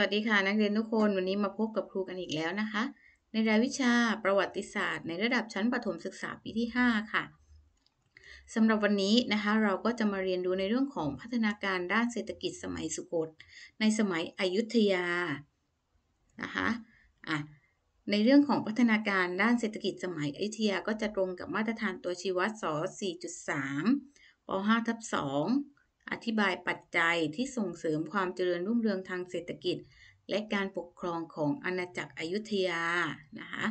วัสดีค่ะนักเรียนทุกคน วันนี้มาพบกับครูกันอีกแล้วนะคะ ในรายวิชาประวัติศาสตร์ ในระดับชั้นประถมศึกษาปีที่5ค่ะสำหรับวันนี้นะคะ เราก็จะมาเรียนรู้ในเรื่องของพัฒนาการด้านเศรษฐกิจสมัยสุโขทัยในสมัยอยุธยานะคะอ่ะในเรื่องของพัฒนาการด้านเศรษฐกิจสมัยอยุธยาก็จะตรงกับมาตรฐานตัวชี้วัดส .4.3 ป .5 ทับ2อธิบายปัจจัยที่ส่งเสริมความเจริญรุ่งเรืองทางเศรษฐกิจ และการปกครองของอาณาจักรอยุธยา นะคะ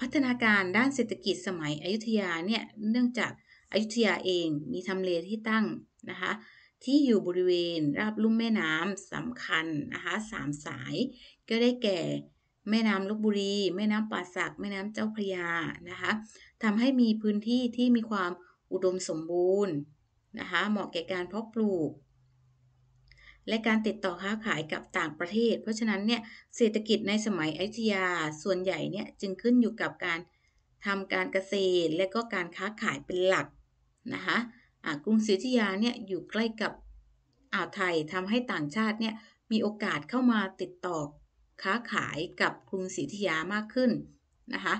พัฒนาการด้านเศรษฐกิจสมัยอยุธยาเนี่ย เนื่องจากอายุธยาเองมีทำเลที่ตั้ง นะคะ ที่อยู่บริเวณราบลุ่มแม่น้ำสำคัญนะคะ สามสายก็ได้แก่แม่น้ำลบบุรี แม่น้ำป่าสัก แม่น้ำเจ้าพระยา นะคะทำให้มีพื้นที่ที่มีความอุดมสมบูรณ์นะคะเหมาะแก่การเพาะปลูก และการติดต่อค้าขายกับต่างประเทศ เพราะฉะนั้นเนี่ยเศรษฐกิจในสมัยอยุธยาส่วนใหญ่เนี่ยจึงขึ้นอยู่กับการทำการเกษตร และก็การค้าขายเป็นหลักนะคะกรุงศรีอยุธยาเนี่ยอยู่ใกล้กับอ่าวไทยทำให้ต่างชาติเนี่ยมีโอกาสเข้ามาติดต่อค้าขายกับกรุงศรีอยุธยามากขึ้นนะคะ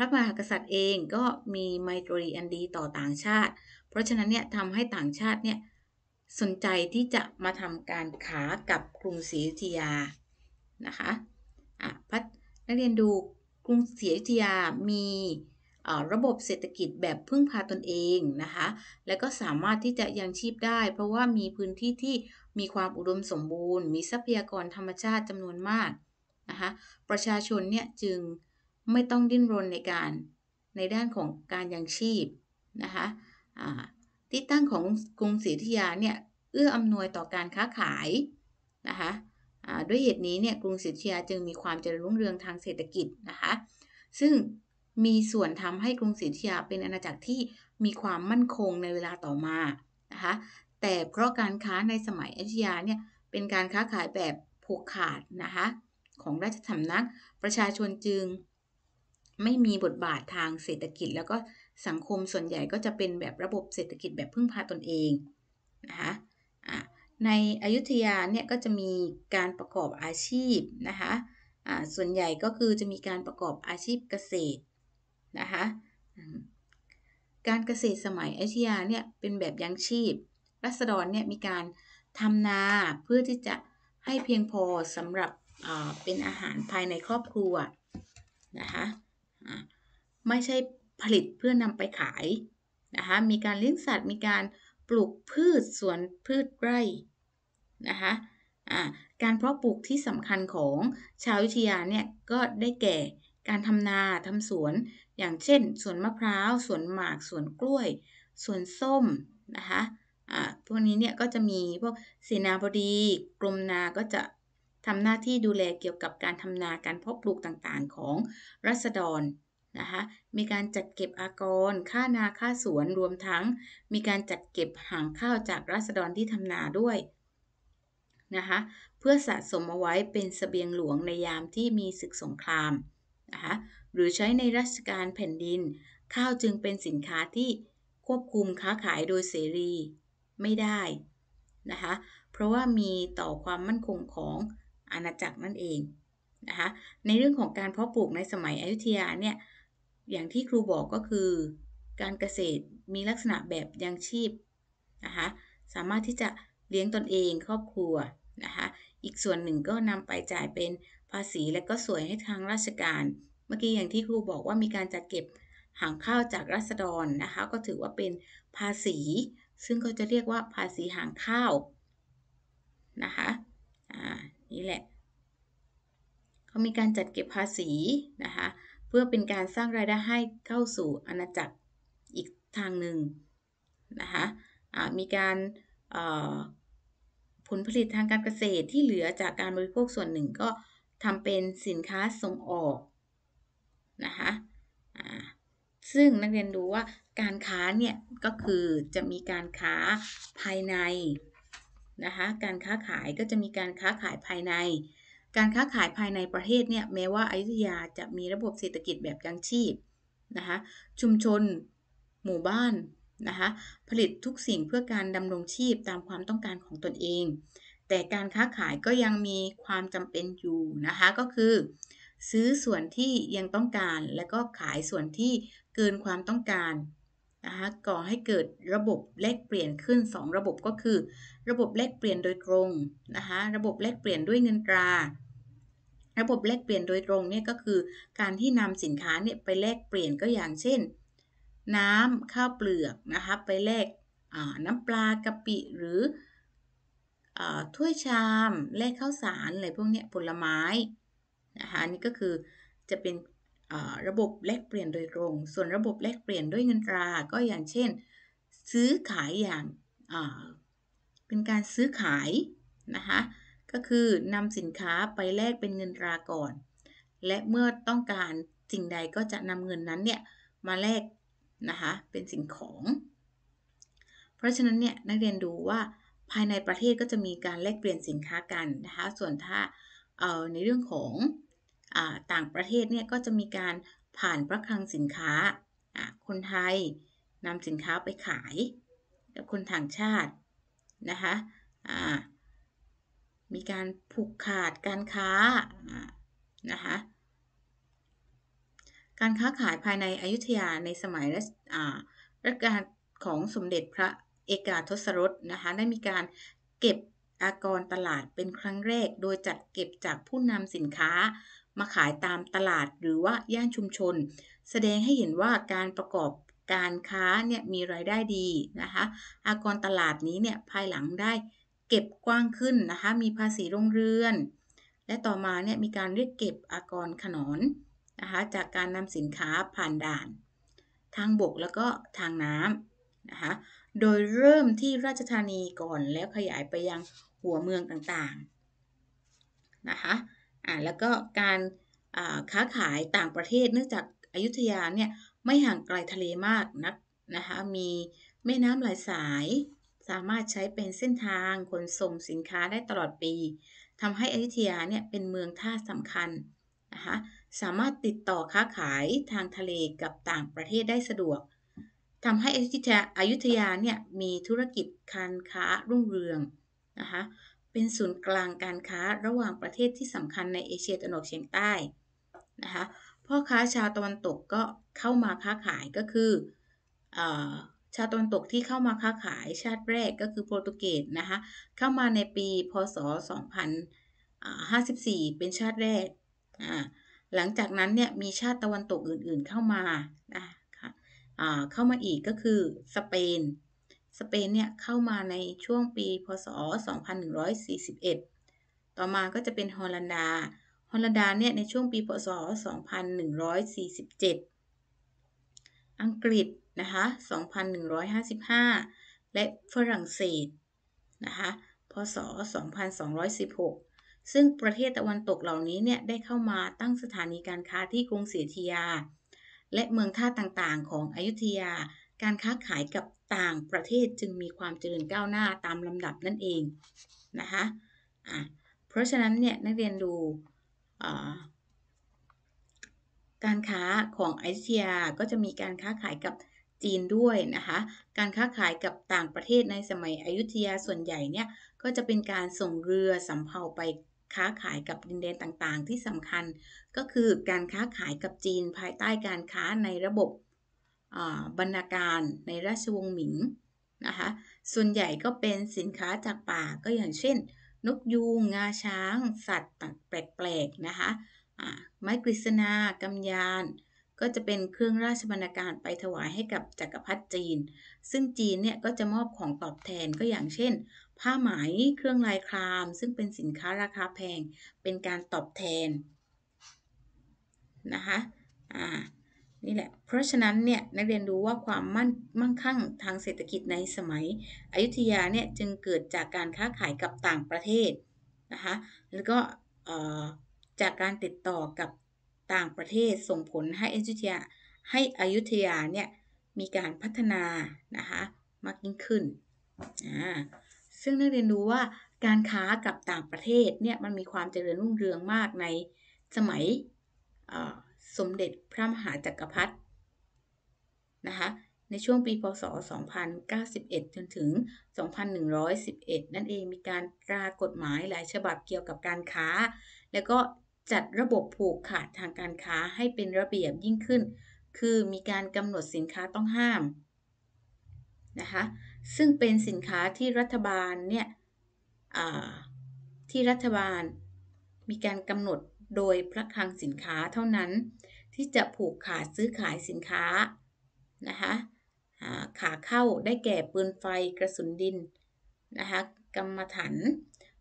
พระมหากษัตริย์เองก็มีไมตรีอันดีต่อต่างชาติ เพราะฉะนั้นเนี่ยทำให้ต่างชาติเนี่ย สนใจที่จะมาทำการขากับกรุงศรีอยุธยา นะคะ อ่ะ พัฒนักเรียนดูกรุงศรีอยุธยามีระบบเศรษฐกิจแบบพึ่งพาตนเองนะคะ แล้วก็สามารถที่จะยังชีพได้ เพราะว่ามีพื้นที่ที่มีความอุดมสมบูรณ์ มีทรัพยากรธรรมชาติจำนวนมากนะคะ ประชาชนเนี่ยจึงไม่ต้องดิ้นรนในการในด้านของการยังชีพนะคะที่ตั้งของกรุงศรีอยุธยาเนี่ยเอื้ออำนวยต่อการค้าขายนะคะด้วยเหตุนี้เนี่ยกรุงศรีอยุธยาจึงมีความเจริญรุ่งเรืองทางเศรษฐกิจนะคะ ซึ่งมีส่วนทำให้กรุงศรีอยุธยาเป็นอาณาจักรที่มีความมั่นคงในเวลาต่อมานะคะ แต่เพราะการค้าในสมัยอยุธยาเนี่ยเป็นการค้าขายแบบผูกขาดนะคะของราชสำนักประชาชนจึงไม่มีบทบาททางเศรษฐกิจแล้วก็ สังคมส่วนใหญ่ก็จะเป็นแบบระบบเศรษฐกิจแบบพึ่งพาตนเองนะคะในอยุธยาเนี่ยก็จะมีการประกอบอาชีพนะคะส่วนใหญ่ก็คือจะมีการประกอบอาชีพเกษตรนะคะการเกษตรสมัยอยุธยาเนี่ยเป็นแบบยังชีพรัศดรเนี่ยมีการ ทำนาเพื่อที่จะให้เพียงพอสำหรับเป็นอาหารภายในครอบครัวนะคะไม่ใช่ผลิตเพื่อนำไปขายนะคะ มีการเลี้ยงสัตว์ มีการปลูกพืชสวนพืชไร่นะคะการเพาะปลูกที่สำคัญของชาววิทยาเนี่ยก็ได้แก่การทำนาทำสวนอย่างเช่นสวนมะพร้าวสวนหมากสวนกล้วยสวนส้มนะคะพวกนี้เนี่ยก็จะมีพวกเสนาบดีกรมนาก็จะทำหน้าที่ดูแลเกี่ยวกับการทำนาการเพาะปลูกต่างๆของรัษฎรนะคะมีการจัดเก็บอากรค่านาค่าสวนรวมทั้ง มีการจัดเก็บหางข้าวจากรัษฎรที่ทำนาด้วยนะคะเพื่อสะสมเอาไว้เป็นสเสบียงหลวงในยามที่มีศึกสงครามนะคะหรือใช้ในราชการแผ่นดิน ข้าวจึงเป็นสินค้าที่ควบคุมค้าขายโดยเสรีไม่ได้นะคะเพราะว่ามีต่อความมั่นคงของอาณาจักรนั่นเอง นะคะ ในเรื่องของการเพาะปลูกในสมัยอยุธยาเนี่ย อย่างที่ครูบอกก็คือการเกษตรมีลักษณะแบบยังชีพนะคะ สามารถที่จะเลี้ยงตนเองครอบครัวนะคะ อีกส่วนหนึ่งก็นำไปจ่ายเป็นภาษีและก็สวยให้ทางราชการ เมื่อกี้อย่างที่ครูบอกว่ามีการจัดเก็บหางข้าวจากรัษฎรนะคะ ก็ถือว่าเป็นภาษี ซึ่งก็จะเรียกว่าภาษีหางข้าวนะคะ อ่านี่แหละ เขามีการจัดเก็บภาษี นะคะ เพื่อเป็นการสร้างรายได้ให้เข้าสู่อาณาจักรอีกทางหนึ่งนะคะมีการผลผลิตทางการเกษตรที่เหลือจากการบริโภคส่วนหนึ่งก็ทำเป็นสินค้าส่งออก นะคะซึ่งนักเรียนรู้ว่าการค้าเนี่ย ก็คือจะมีการค้าภายในนะคะการค้าขายก็จะมีการค้าขายภายใน การค้าขายภายในประเทศเนี่ยแม้ว่าอยุธยาจะมีระบบเศรษฐกิจแบบยังชีพนะคะชุมชนหมู่บ้านนะคะผลิตทุกสิ่งเพื่อการดำรงชีพตามความต้องการของตนเอง แต่การค้าขายก็ยังมีความจำเป็นอยู่นะคะก็คือซื้อส่วนที่ยังต้องการและก็ขายส่วนที่เกินความต้องการนะคะก่อให้เกิดระบบแลกเปลี่ยนขึ้น 2 ระบบก็คือ ระบบแลกเปลี่ยนโดยตรงนะคะระบบแลกเปลี่ยนด้วยเงินตรา ระบบแลกเปลี่ยนโดยตรงเนี่ยก็คือ การที่นำสินค้าเนี่ยไปแลกเปลี่ยนก็อย่างเช่น น้ำข้าวเปลือกนะคะไปแลกน้ำปลากะปิหรืออถ้วยชาม แลกข้าวสารอะไรพวกนี้ผลไม้นะคะนี่ก็คือจะเป็นระบบแลกเปลี่ยนโดยตรง ส่วนระบบแลกเปลี่ยนด้วยเงินตราก็อย่างเช่น ซื้อขายอย่างเป็นการซื้อขายนะคะก็คือนำสินค้าไปแลกเป็นเงินตราก่อน และเมื่อต้องการสิ่งใดก็จะนำเงินนั้นเนี่ยมาแลกนะคะเป็นสิ่งของ เพราะฉะนั้นเนี่ยนักเรียนดูว่าภายในประเทศก็จะมีการแลกเปลี่ยนสินค้ากันนะคะส่วนถ้าเอาในเรื่องของต่างประเทศเนี่ยก็จะมีการผ่านพระคลังสินค้า คนไทยนำสินค้าไปขายกับคนต่างชาตินะคะมีการผูกขาดการค้านะคะ การค้าขายภายในอยุธยาในสมัยรัชกาลของสมเด็จพระเอกาทศรสนะคะได้มีการเก็บอากรตลาดเป็นครั้งแรก โดยจัดเก็บจากผู้นำสินค้ามาขายตามตลาดหรือว่าย่านชุมชน แสดงให้เห็นว่าการประกอบการค้าเนี่ยมีรายได้ดีนะคะอากรตลาดนี้เนี่ยภายหลังได้เก็บกว้างขึ้นนะคะมีภาษีโรงเรือน และต่อมาเนี่ยมีการเรียกเก็บอากรขนอนนะคะจากการนำสินค้าผ่านด่าน ทางบกแล้วก็ทางน้ำนะคะโดยเริ่มที่ราชธานีก่อนแล้วขยายไปยังหัวเมืองต่างๆนะคะอ่าแล้วก็การค้าขายต่างประเทศ เนื่องจากอายุทยาเนี่ยไม่ห่างไกลทะเลมากนักนะคะมีแม่น้ำหลายสาย สามารถใช้เป็นเส้นทางขนส่งสินค้าได้ตลอดปีทำให้อยุธยาเนี่ยเป็นเมืองท่าสำคัญนะคะสามารถติดต่อค้าขายทางทะเลกับต่างประเทศได้สะดวกทำให้อธยาอยุธยาเนี่ยมีธุรกิจการค้ารุ่งเรืองนะคะเป็นศูนย์กลางการค้าระหว่างประเทศที่สำคัญในเอเชียตะวันออกเฉียงใต้นะคะพ่อค้าชาวตะวันตกก็เข้ามาค้าขายก็คืออชาวตะวันตกที่เข้ามาค้าขายชาติแรกก็คือโปรตุเกสนะคะ เข้ามาในปีพศ2054 เป็นชาติแรกหลังจากนั้นเนี่ยมีชาติตะวันตกอื่นๆเข้ามาเข้ามาอีกก็คือสเปนสเปนเนี่ย เข้ามาในช่วงปีพศ2141 ต่อมาก็จะเป็นฮอลันดา ฮอลันดาเนี่ย ในช่วงปี พศ 2147 อังกฤษ นะคะ 2155 และฝรั่งเศสนะคะ พศ 2216 ซึ่งประเทศตะวันตกเหล่านี้เนี่ย ได้เข้ามาตั้งสถานีการค้าที่กรุงเสียทียา และเมืองท่าต่างๆของอยุธยาการค้าขายกับต่างประเทศจึงมีความเจริญก้าวหน้าตามลำดับนั่นเองนะคะะเพราะฉะนั้นเนี่ยนักเรียนดูการค้าของไอเซีย ก็จะมีการค้าขายกับจีนด้วยนะคะ การค้าขายกับต่างประเทศในสมัยอยุธยาส่วนใหญ่เนี่ยก็จะเป็นการส่งเรือสำเภาไปค้าขายกับดินแดนต่างๆ ที่สำคัญ ก็คือการค้าขายกับจีนภายใต้การค้าในระบบบรรณาการในราชวงศ์หมิง นะคะ ส่วนใหญ่ก็เป็นสินค้าจากป่าก็อย่างเช่น นกยูงงาช้าง สัตว์ต่างแปลกๆ นะคะะไม้กฤษณากำยานก็จะเป็นเครื่องราชบรรณาการไปถวายให้กับจกักรพรรดิจีน ซึ่งจีนเนี่ยก็จะมอบของตอบแทนก็อย่างเช่น ผ้าไหมเครื่องลายคราม ซึ่งเป็นสินค้าราคาแพงเป็นการตอบแทนนะคะอ่านี่แหละ เพราะฉะนั้นเนี่ยนักเรียนรู้ว่าความมั่นมั่งคั่งทางเศรษฐกิจในสมัย อยุธยาเนี่ยจึงเกิดจากการค้าขายกับต่างประเทศนะคะแล้วก็จากการติดต่อกับต่างประเทศส่งผลให้อยุธยาให้อยุธยาเนี่ยมีการพัฒนานะคะมากยิ่งขึ้น ซึ่งนักเรียนรู้ว่าการค้ากับต่างประเทศเนี่ยมันมีความเจริญรุ่งเรืองมากในสมัยสมเด็จพระมหาจักรพรรดินะคะในช่วงปี พศ2091 จนถึง 2111 นั่นเองมีการตรากฎหมายหลายฉบับเกี่ยวกับการค้า แล้วก็จัดระบบผูกขาดทางการค้าให้เป็นระเบียบยิ่งขึ้น คือมีการกำหนดสินค้าต้องห้าม นะคะซึ่งเป็นสินค้าที่รัฐบาลเนี่ยที่รัฐบาลมีการกำหนดโดยพระคลังสินค้าเท่านั้นที่จะผูกขาดซื้อขายสินค้านะคะ ขาเข้าได้แก่ปืนไฟกระสุนดินนะคะ กรรมฐาน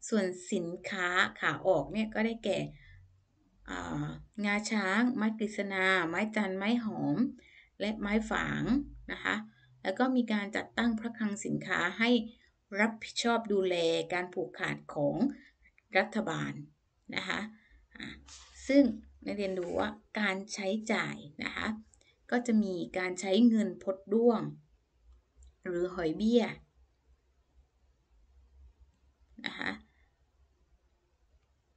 ส่วนสินค้าขาออกเนี่ยก็ได้แก่งาช้างไม้กฤษณา ไม้จันไม้หอม และไม้ฝางนะคะ แล้วก็มีการจัดตั้งพระคลังสินค้าให้รับผิดชอบดูแลการผูกขาดของรัฐบาลนะคะซึ่งนักเรียนดูว่าการใช้จ่ายนะคะก็จะมีการใช้เงินพดด้วงหรือหอยเบี้ยนะคะ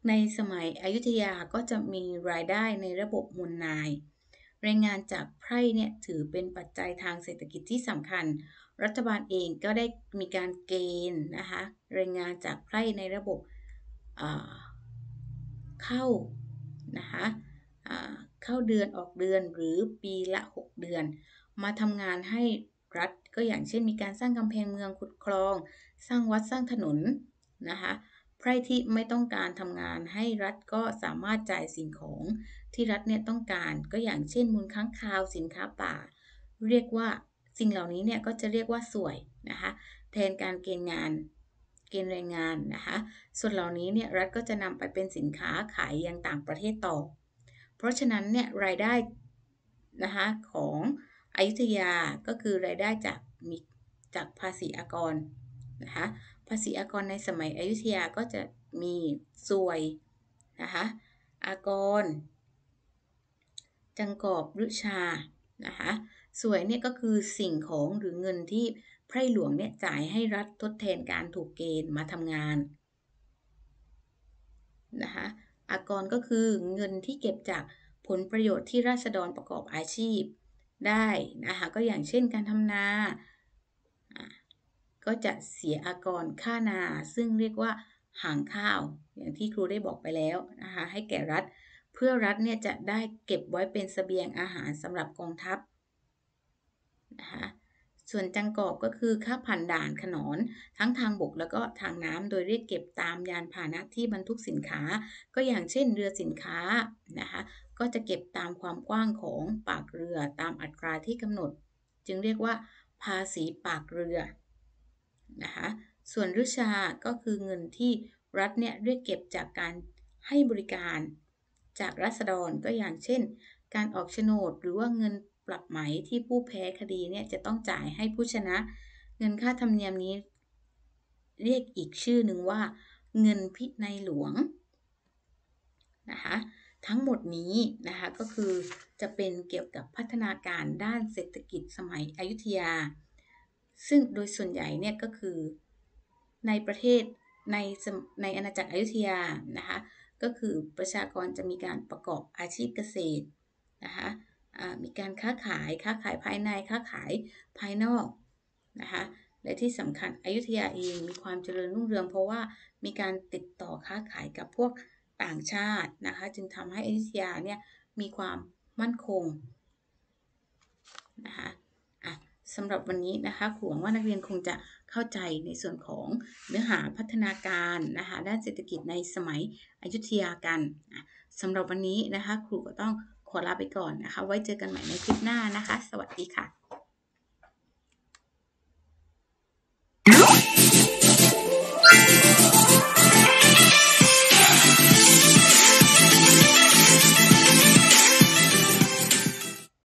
ในสมัยอยุธยาก็จะมีรายได้ในระบบมูลนายแรงงานจากไพร่เนี่ยถือเป็นปัจจัยทางเศรษฐกิจที่สำคัญ รัฐบาลเองก็ได้มีการเกณฑ์นะคะแรงงานจากไพร่ในระบบเข้า นะคะเข้าเดือนออกเดือนหรือปีละ 6 เดือน มาทำงานให้รัฐก็อย่างเช่นมีการสร้างกำแพงเมืองขุดคลอง สร้างวัดสร้างถนนนะคะ ใครที่ไม่ต้องการทำงานให้รัฐก็สามารถจ่ายสิ่งของที่รัฐเนี่ย ต้องการก็อย่างเช่นมูลค้างคาวสินค้าป่า เรียกว่าสิ่งเหล่านี้เนี่ย ก็จะเรียกว่าสวยนะคะแทนการเกณฑ์งานเกณฑ์แรงงานนะคะ ส่วนเหล่านี้เนี่ยรัฐก็จะนำไปเป็นสินค้าขายยังต่างประเทศต่อ เพราะฉะนั้นเนี่ยรายได้นะคะของอยุธยาก็คือ รายได้จากมีจากภาษีอากรนะคะ ภาษีอากรในสมัยอยุธยาก็จะมีสวยนะคะ อากร จังกอบรุชานะคะสวยเนี่ยก็คือสิ่งของหรือเงินที่ไพร่หลวงเนี่ยจ่ายให้รัฐทดแทนการถูกเกณฑ์มาทำงานนะคะอากรก็คือเงินที่เก็บจากผลประโยชน์ที่ราษฎรประกอบอาชีพได้นะคะก็อย่างเช่นการทำนา ก็จะเสียอากรค่านาซึ่งเรียกว่าหางข้าว อย่างที่ครูได้บอกไปแล้วนะคะให้แก่รัฐเพื่อรัฐเนี่ยจะได้เก็บไว้เป็นสเสบียงอาหารสำหรับกองทัพนะคะส่วนจังกอบก็คือค่าผ่านด่านขนอน ทั้งทางบกแล้วก็ทางน้ำโดยเรียกเก็บตามยานพาหนะที่บรรทุกสินค้า ก็อย่างเช่น เรือสินค้านะคะก็จะเก็บตามความกว้างของปากเรือตามอัตราที่กำหนด จึงเรียกว่า ภาษีปากเรือนะคะส่วนรุชา ก็คือเงินที่รัฐเนี่ยเรียกเก็บจากการให้บริการจากรัษฎรตัวอย่างเช่น การออกโฉนดหรือว่าเงินปรับไหมที่ผู้แพ้คดีเนี่ยจะต้องจ่ายให้ผู้ชนะ เงินค่าธรรมเนียมนี้ เรียกอีกชื่อหนึ่งว่าเงินพินในหลวงนะคะทั้งหมดนี้นะคะก็คือจะเป็นเกี่ยวกับพัฒนาการด้านเศรษฐกิจสมัยอยุธยา ซึ่งโดยส่วนใหญ่เนี่ยก็คือในประเทศในในอาณาจักรอยุธยานะคะก็คือประชากรจะมีการประกอบอาชีพเกษตรนะคะมีการค้าขาย ค้าขายภายใน ค้าขายภายนอกนะคะ และที่สำคัญอยุธยาเอง มีความเจริญรุ่งเรือง เพราะว่ามีการติดต่อค้าขายกับพวกต่างชาตินะคะจึงทำให้อยุธยาเนี่ย มีความมั่นคงนะคะสำหรับวันนี้นะคะครูหวังว่านักเรียนคงจะเข้าใจในส่วนของเนื้อหาพัฒนาการนะคะ ด้านเศรษฐกิจในสมัยอยุธยากันสำหรับวันนี้นะคะ ครูก็ต้องขอลาไปก่อนนะคะ ไว้เจอกันใหม่ในคลิปหน้านะคะ สวัสดีค่ะ